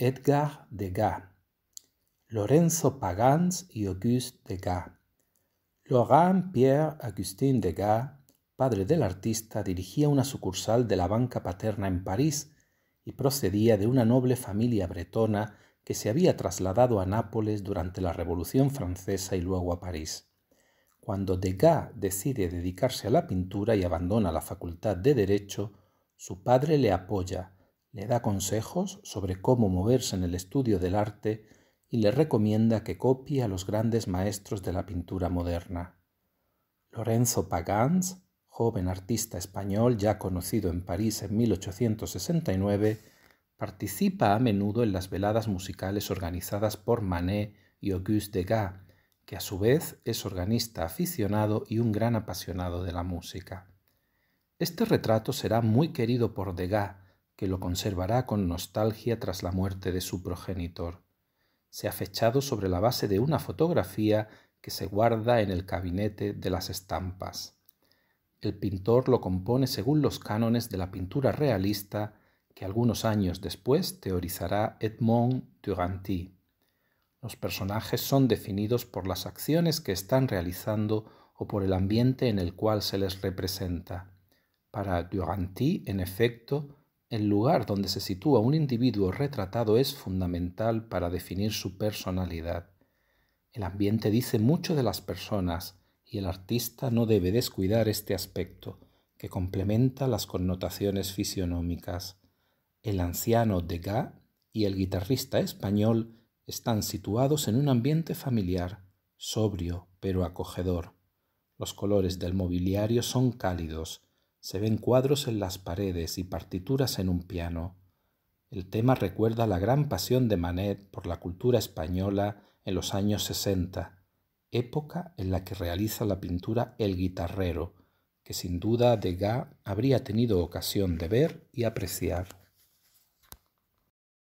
Edgar Degas, Lorenzo Pagans y Auguste Degas. Laurent Pierre-Augustin Degas, padre del artista, dirigía una sucursal de la banca paterna en París y procedía de una noble familia bretona que se había trasladado a Nápoles durante la Revolución Francesa y luego a París. Cuando Degas decide dedicarse a la pintura y abandona la Facultad de Derecho, su padre le apoya, le da consejos sobre cómo moverse en el estudio del arte y le recomienda que copie a los grandes maestros de la pintura moderna. Lorenzo Pagans, joven artista español ya conocido en París en 1869, participa a menudo en las veladas musicales organizadas por Manet y Auguste Degas, que a su vez es organista aficionado y un gran apasionado de la música. Este retrato será muy querido por Degas, que lo conservará con nostalgia tras la muerte de su progenitor. Se ha fechado sobre la base de una fotografía que se guarda en el gabinete de las estampas. El pintor lo compone según los cánones de la pintura realista que algunos años después teorizará Edmond Duranty. Los personajes son definidos por las acciones que están realizando o por el ambiente en el cual se les representa. Para Duranty, en efecto, el lugar donde se sitúa un individuo retratado es fundamental para definir su personalidad. El ambiente dice mucho de las personas y el artista no debe descuidar este aspecto, que complementa las connotaciones fisionómicas. El anciano Degas y el guitarrista español están situados en un ambiente familiar, sobrio pero acogedor. Los colores del mobiliario son cálidos, se ven cuadros en las paredes y partituras en un piano. El tema recuerda la gran pasión de Manet por la cultura española en los años 60, época en la que realiza la pintura El guitarrero, que sin duda Degas habría tenido ocasión de ver y apreciar.